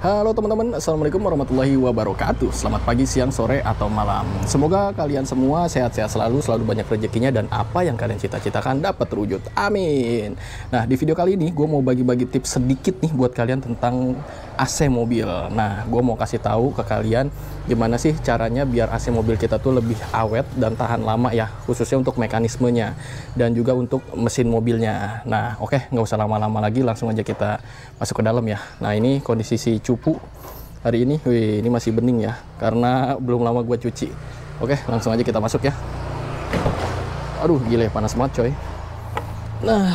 Halo teman-teman, Assalamualaikum warahmatullahi wabarakatuh Selamat pagi, siang, sore, atau malam Semoga kalian semua sehat-sehat selalu, selalu banyak rezekinya Dan apa yang kalian cita-citakan dapat terwujud Amin Nah, di video kali ini gue mau bagi-bagi tips sedikit nih buat kalian tentang AC mobil. Nah, gue mau kasih tahu ke kalian gimana sih caranya biar AC mobil kita tuh lebih awet dan tahan lama ya, khususnya untuk mekanismenya dan juga untuk mesin mobilnya. Nah, oke, okay, nggak usah lama-lama lagi, langsung aja kita masuk ke dalam ya. Nah, ini kondisi si cupu hari ini, wih, ini masih bening ya, karena belum lama gue cuci. Oke, okay, langsung aja kita masuk ya. Aduh, gile panas banget coy. Nah,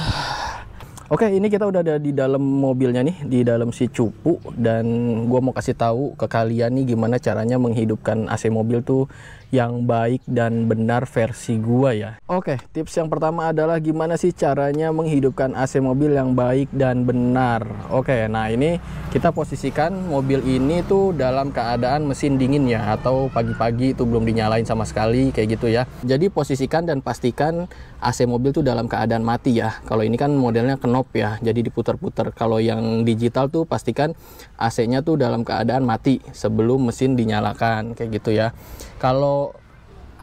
Oke, ini kita udah ada di dalam mobilnya nih, di dalam si cupu dan gue mau kasih tahu ke kalian nih gimana caranya menghidupkan AC mobil tuh yang baik dan benar versi gua ya. Oke, tips yang pertama adalah gimana sih caranya menghidupkan AC mobil yang baik dan benar. Oke, nah ini kita posisikan mobil ini tuh dalam keadaan mesin dingin ya atau pagi-pagi itu belum dinyalain sama sekali kayak gitu ya. Jadi posisikan dan pastikan AC mobil tuh dalam keadaan mati ya. Kalau ini kan modelnya kenop ya, jadi diputar-putar. Kalau yang digital tuh pastikan AC-nya tuh dalam keadaan mati sebelum mesin dinyalakan kayak gitu ya. Kalau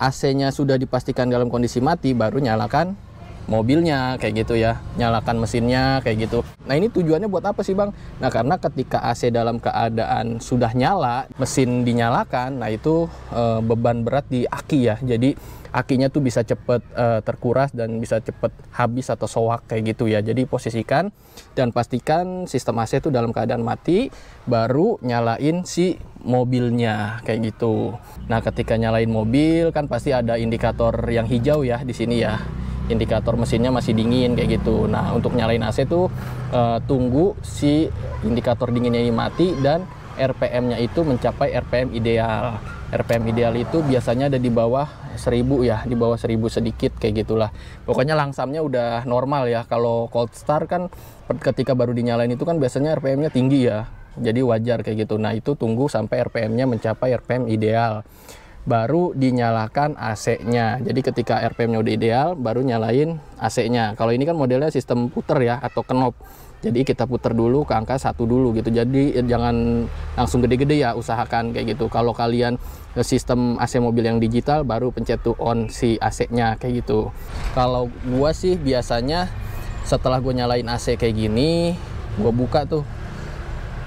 AC-nya sudah dipastikan dalam kondisi mati baru nyalakan mobilnya kayak gitu ya nyalakan mesinnya kayak gitu nah ini tujuannya buat apa sih bang nah karena ketika AC dalam keadaan sudah nyala mesin dinyalakan nah itu e, beban berat di aki ya jadi akinya tuh bisa cepet uh, terkuras dan bisa cepet habis atau soak kayak gitu ya jadi posisikan dan pastikan sistem AC itu dalam keadaan mati baru nyalain si mobilnya kayak gitu nah ketika nyalain mobil kan pasti ada indikator yang hijau ya di sini ya indikator mesinnya masih dingin kayak gitu. Nah, untuk nyalain AC tuh uh, tunggu si indikator dinginnya ini mati dan RPM-nya itu mencapai RPM ideal. RPM ideal itu biasanya ada di bawah 1000 ya, di bawah 1000 sedikit kayak gitulah. Pokoknya langsamnya udah normal ya. Kalau cold start kan ketika baru dinyalain itu kan biasanya RPM-nya tinggi ya. Jadi wajar kayak gitu. Nah, itu tunggu sampai RPM-nya mencapai RPM ideal baru dinyalakan AC-nya. Jadi ketika RPM-nya udah ideal, baru nyalain AC-nya. Kalau ini kan modelnya sistem puter ya atau knob. Jadi kita puter dulu ke angka satu dulu gitu. Jadi eh, jangan langsung gede-gede ya usahakan kayak gitu. Kalau kalian eh, sistem AC mobil yang digital baru pencet tuh on si AC-nya kayak gitu. Kalau gua sih biasanya setelah gue nyalain AC kayak gini, gue buka tuh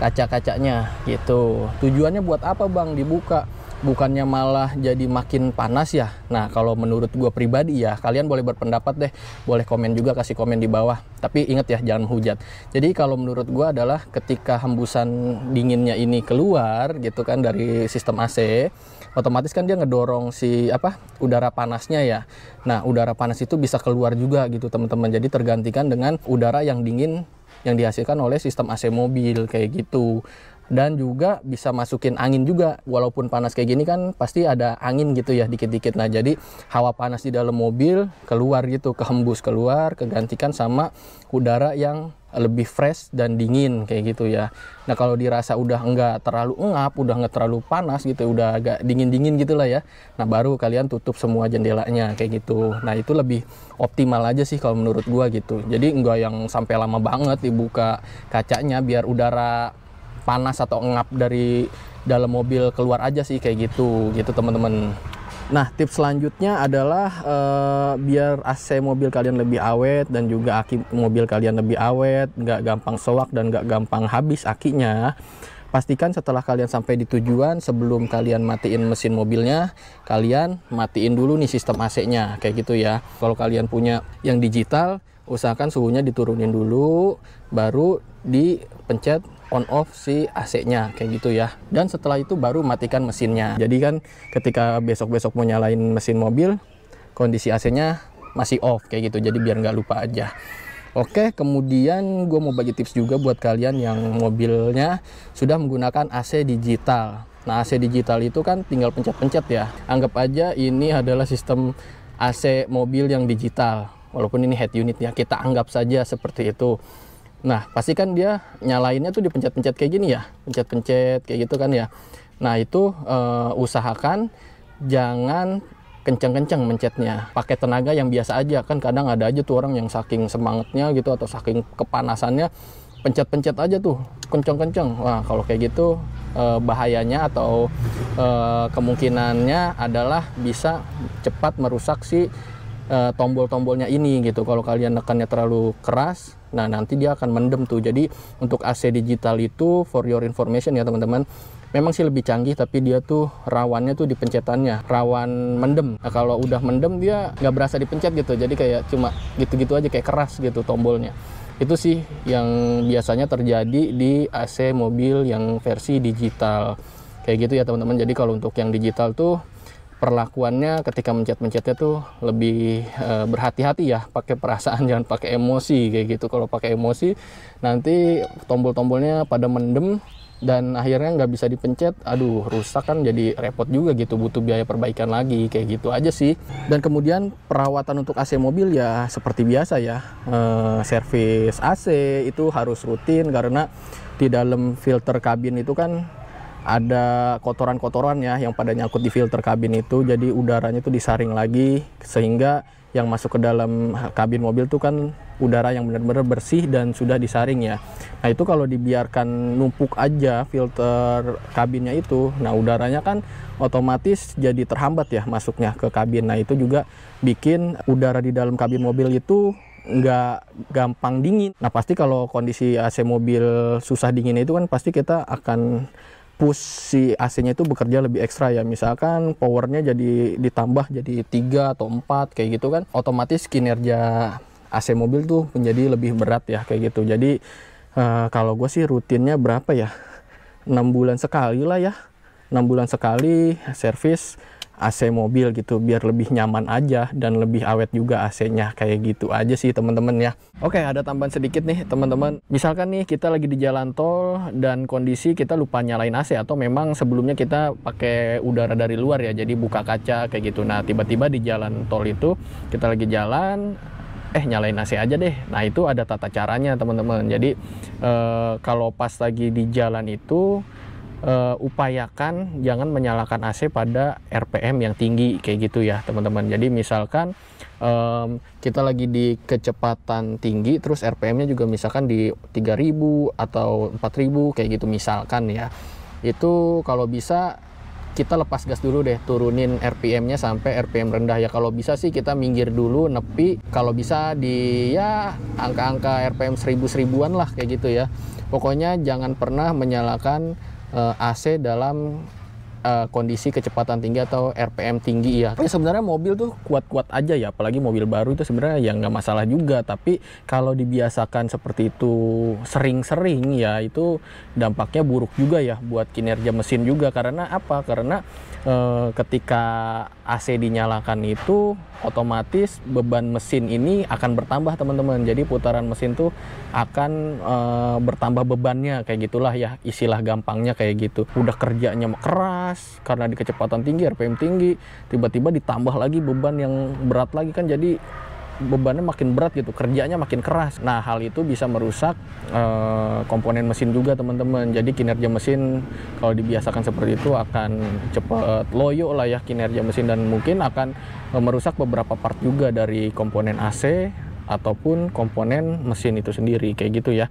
kaca-kacanya gitu. Tujuannya buat apa bang dibuka? bukannya malah jadi makin panas ya. Nah, kalau menurut gue pribadi ya, kalian boleh berpendapat deh, boleh komen juga, kasih komen di bawah. Tapi ingat ya, jangan hujat. Jadi kalau menurut gue adalah ketika hembusan dinginnya ini keluar gitu kan dari sistem AC, otomatis kan dia ngedorong si apa udara panasnya ya. Nah, udara panas itu bisa keluar juga gitu teman-teman. Jadi tergantikan dengan udara yang dingin yang dihasilkan oleh sistem AC mobil kayak gitu dan juga bisa masukin angin juga walaupun panas kayak gini kan pasti ada angin gitu ya dikit-dikit nah jadi hawa panas di dalam mobil keluar gitu kehembus keluar kegantikan sama udara yang lebih fresh dan dingin kayak gitu ya nah kalau dirasa udah enggak terlalu ngap udah nggak terlalu panas gitu udah agak dingin-dingin gitulah ya nah baru kalian tutup semua jendelanya kayak gitu nah itu lebih optimal aja sih kalau menurut gua gitu jadi enggak yang sampai lama banget dibuka kacanya biar udara panas atau ngap dari dalam mobil keluar aja sih kayak gitu gitu teman-teman Nah, tips selanjutnya adalah uh, biar AC mobil kalian lebih awet dan juga aki mobil kalian lebih awet, nggak gampang soak dan nggak gampang habis akinya. Pastikan setelah kalian sampai di tujuan, sebelum kalian matiin mesin mobilnya, kalian matiin dulu nih sistem AC-nya, kayak gitu ya. Kalau kalian punya yang digital, usahakan suhunya diturunin dulu, baru dipencet on off si AC-nya kayak gitu ya. Dan setelah itu baru matikan mesinnya. Jadi kan ketika besok-besok mau nyalain mesin mobil, kondisi AC-nya masih off kayak gitu. Jadi biar nggak lupa aja. Oke, kemudian gue mau bagi tips juga buat kalian yang mobilnya sudah menggunakan AC digital. Nah, AC digital itu kan tinggal pencet-pencet ya. Anggap aja ini adalah sistem AC mobil yang digital. Walaupun ini head unit ya, kita anggap saja seperti itu. Nah, pasti kan dia nyalainnya tuh dipencet-pencet kayak gini ya, pencet-pencet kayak gitu kan ya. Nah, itu uh, usahakan jangan kenceng-kenceng mencetnya. Pakai tenaga yang biasa aja kan kadang ada aja tuh orang yang saking semangatnya gitu atau saking kepanasannya pencet-pencet aja tuh kenceng-kenceng. Wah, kalau kayak gitu eh, bahayanya atau eh, kemungkinannya adalah bisa cepat merusak si uh, tombol-tombolnya ini gitu. Kalau kalian nekannya terlalu keras, nah nanti dia akan mendem tuh. Jadi untuk AC digital itu for your information ya teman-teman. Memang sih lebih canggih tapi dia tuh rawannya tuh di pencetannya, rawan mendem. Nah, kalau udah mendem dia nggak berasa dipencet gitu. Jadi kayak cuma gitu-gitu aja kayak keras gitu tombolnya. Itu sih yang biasanya terjadi di AC mobil yang versi digital. Kayak gitu ya teman-teman. Jadi kalau untuk yang digital tuh perlakuannya ketika mencet-mencetnya tuh lebih e, berhati-hati ya pakai perasaan jangan pakai emosi kayak gitu kalau pakai emosi nanti tombol-tombolnya pada mendem dan akhirnya nggak bisa dipencet aduh rusak kan jadi repot juga gitu butuh biaya perbaikan lagi kayak gitu aja sih dan kemudian perawatan untuk AC mobil ya seperti biasa ya e, servis AC itu harus rutin karena di dalam filter kabin itu kan ada kotoran-kotoran ya yang pada nyangkut di filter kabin itu jadi udaranya itu disaring lagi sehingga yang masuk ke dalam kabin mobil itu kan udara yang benar-benar bersih dan sudah disaring ya. Nah itu kalau dibiarkan numpuk aja filter kabinnya itu, nah udaranya kan otomatis jadi terhambat ya masuknya ke kabin. Nah itu juga bikin udara di dalam kabin mobil itu nggak gampang dingin. Nah pasti kalau kondisi AC mobil susah dingin itu kan pasti kita akan push si AC-nya itu bekerja lebih ekstra ya misalkan powernya jadi ditambah jadi tiga atau empat kayak gitu kan otomatis kinerja AC mobil tuh menjadi lebih berat ya kayak gitu jadi uh, kalau gue sih rutinnya berapa ya enam bulan sekali lah ya enam bulan sekali servis AC mobil gitu biar lebih nyaman aja dan lebih awet juga AC-nya kayak gitu aja sih teman-teman ya. Oke, ada tambahan sedikit nih teman-teman. Misalkan nih kita lagi di jalan tol dan kondisi kita lupa nyalain AC atau memang sebelumnya kita pakai udara dari luar ya. Jadi buka kaca kayak gitu. Nah, tiba-tiba di jalan tol itu kita lagi jalan eh nyalain AC aja deh. Nah itu ada tata caranya teman-teman. Jadi eh, kalau pas lagi di jalan itu uh, upayakan jangan menyalakan AC pada RPM yang tinggi kayak gitu ya teman-teman. Jadi misalkan um, kita lagi di kecepatan tinggi terus RPM-nya juga misalkan di 3000 atau 4000 kayak gitu misalkan ya. Itu kalau bisa kita lepas gas dulu deh, turunin RPM-nya sampai RPM rendah ya. Kalau bisa sih kita minggir dulu, nepi. Kalau bisa di ya angka-angka RPM seribu seribuan lah kayak gitu ya. Pokoknya jangan pernah menyalakan uh, eh, AC dalam uh, kondisi kecepatan tinggi atau RPM tinggi ya. Tapi sebenarnya mobil tuh kuat-kuat aja ya, apalagi mobil baru itu sebenarnya yang nggak masalah juga. Tapi kalau dibiasakan seperti itu sering-sering ya itu dampaknya buruk juga ya buat kinerja mesin juga karena apa? Karena uh, ketika AC dinyalakan itu otomatis beban mesin ini akan bertambah teman-teman. Jadi putaran mesin tuh akan e, bertambah bebannya kayak gitulah ya istilah gampangnya kayak gitu. Udah kerjanya keras karena di kecepatan tinggi RPM tinggi, tiba-tiba ditambah lagi beban yang berat lagi kan jadi bebannya makin berat gitu, kerjanya makin keras. Nah, hal itu bisa merusak e, komponen mesin juga, teman-teman. Jadi kinerja mesin kalau dibiasakan seperti itu akan cepat loyo lah ya kinerja mesin dan mungkin akan e, merusak beberapa part juga dari komponen AC ataupun komponen mesin itu sendiri kayak gitu ya.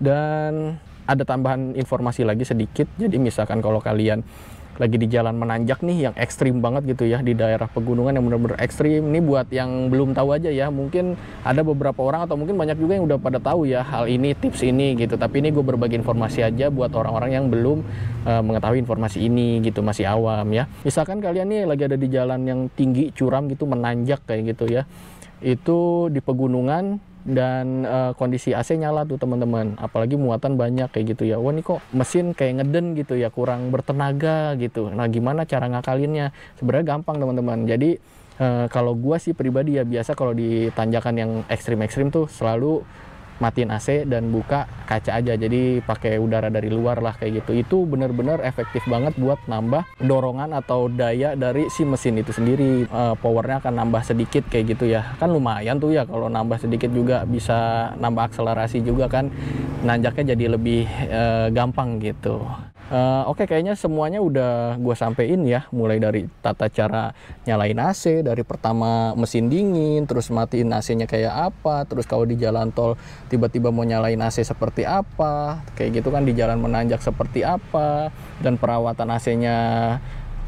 Dan ada tambahan informasi lagi sedikit. Jadi misalkan kalau kalian lagi di jalan menanjak nih yang ekstrim banget gitu ya di daerah pegunungan yang benar-benar ekstrim ini buat yang belum tahu aja ya mungkin ada beberapa orang atau mungkin banyak juga yang udah pada tahu ya hal ini tips ini gitu tapi ini gue berbagi informasi aja buat orang-orang yang belum uh, mengetahui informasi ini gitu masih awam ya misalkan kalian nih lagi ada di jalan yang tinggi curam gitu menanjak kayak gitu ya itu di pegunungan dan uh, kondisi AC nyala tuh teman-teman apalagi muatan banyak kayak gitu ya wah ini kok mesin kayak ngeden gitu ya kurang bertenaga gitu nah gimana cara ngakalinnya sebenarnya gampang teman-teman jadi uh, kalau gua sih pribadi ya biasa kalau di tanjakan yang ekstrim-ekstrim tuh selalu matiin AC dan buka kaca aja jadi pakai udara dari luar lah kayak gitu itu bener-bener efektif banget buat nambah dorongan atau daya dari si mesin itu sendiri e, powernya akan nambah sedikit kayak gitu ya kan lumayan tuh ya kalau nambah sedikit juga bisa nambah akselerasi juga kan nanjaknya jadi lebih e, gampang gitu Uh, Oke, okay, kayaknya semuanya udah gue sampein ya, mulai dari tata cara nyalain AC, dari pertama mesin dingin, terus matiin AC-nya kayak apa, terus kalau di jalan tol tiba-tiba mau nyalain AC seperti apa, kayak gitu kan di jalan menanjak seperti apa, dan perawatan AC-nya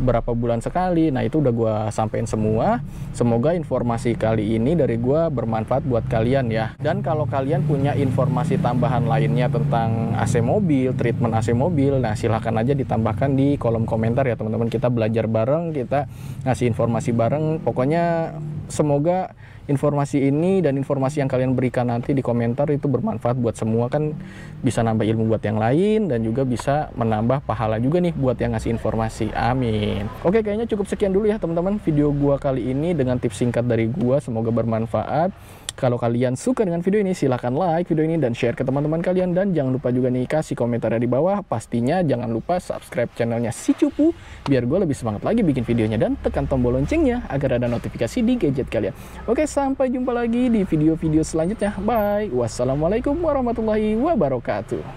berapa bulan sekali. Nah, itu udah gue sampein semua. Semoga informasi kali ini dari gue bermanfaat buat kalian ya. Dan kalau kalian punya informasi tambahan lainnya tentang AC mobil, treatment AC mobil, nah silahkan aja ditambahkan di kolom komentar ya teman-teman. Kita belajar bareng, kita ngasih informasi bareng. Pokoknya semoga informasi ini dan informasi yang kalian berikan nanti di komentar itu bermanfaat buat semua kan bisa nambah ilmu buat yang lain dan juga bisa menambah pahala juga nih buat yang ngasih informasi amin oke kayaknya cukup sekian dulu ya teman-teman video gua kali ini dengan tips singkat dari gua semoga bermanfaat kalau kalian suka dengan video ini, silahkan like video ini dan share ke teman-teman kalian. Dan jangan lupa juga nih kasih komentar di bawah. Pastinya jangan lupa subscribe channelnya si Cupu, biar gue lebih semangat lagi bikin videonya. Dan tekan tombol loncengnya agar ada notifikasi di gadget kalian. Oke, sampai jumpa lagi di video-video selanjutnya. Bye. Wassalamualaikum warahmatullahi wabarakatuh.